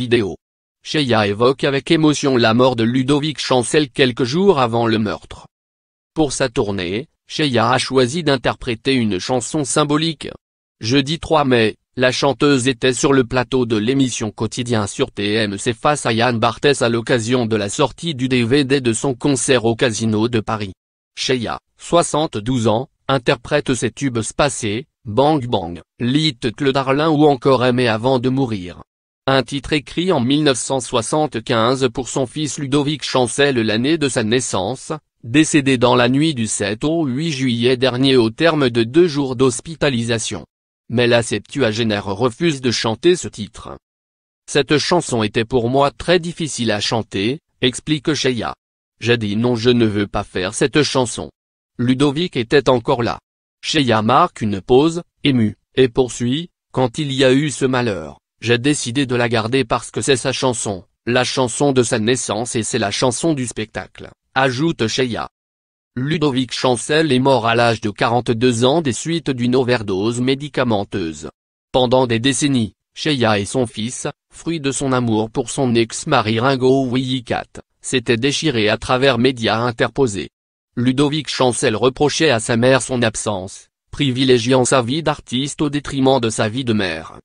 vidéo. Cheya évoque avec émotion la mort de Ludovic Chancel quelques jours avant le meurtre. Pour sa tournée, Cheya a choisi d'interpréter une chanson symbolique. Jeudi 3 mai, la chanteuse était sur le plateau de l'émission Quotidien sur TMC face à Yann Barthès à l'occasion de la sortie du DVD de son concert au Casino de Paris. Cheya, 72 ans, interprète ses tubes spacés, Bang Bang, Little Darlin ou encore Aimé avant de mourir un titre écrit en 1975 pour son fils Ludovic Chancel l'année de sa naissance, décédé dans la nuit du 7 au 8 juillet dernier au terme de deux jours d'hospitalisation. Mais la septuagénaire refuse de chanter ce titre. Cette chanson était pour moi très difficile à chanter, explique Sheya. J'ai dit non je ne veux pas faire cette chanson. Ludovic était encore là. Sheya marque une pause, émue, et poursuit, quand il y a eu ce malheur, j'ai décidé de la garder parce que c'est sa chanson, la chanson de sa naissance et c'est la chanson du spectacle, ajoute Sheya. Ludovic Chancel est mort à l'âge de 42 ans des suites d'une overdose médicamenteuse. Pendant des décennies, Sheya et son fils, fruit de son amour pour son ex-mari Ringo Wiyikat, s'étaient déchirés à travers médias interposés. Ludovic Chancel reprochait à sa mère son absence, privilégiant sa vie d'artiste au détriment de sa vie de mère.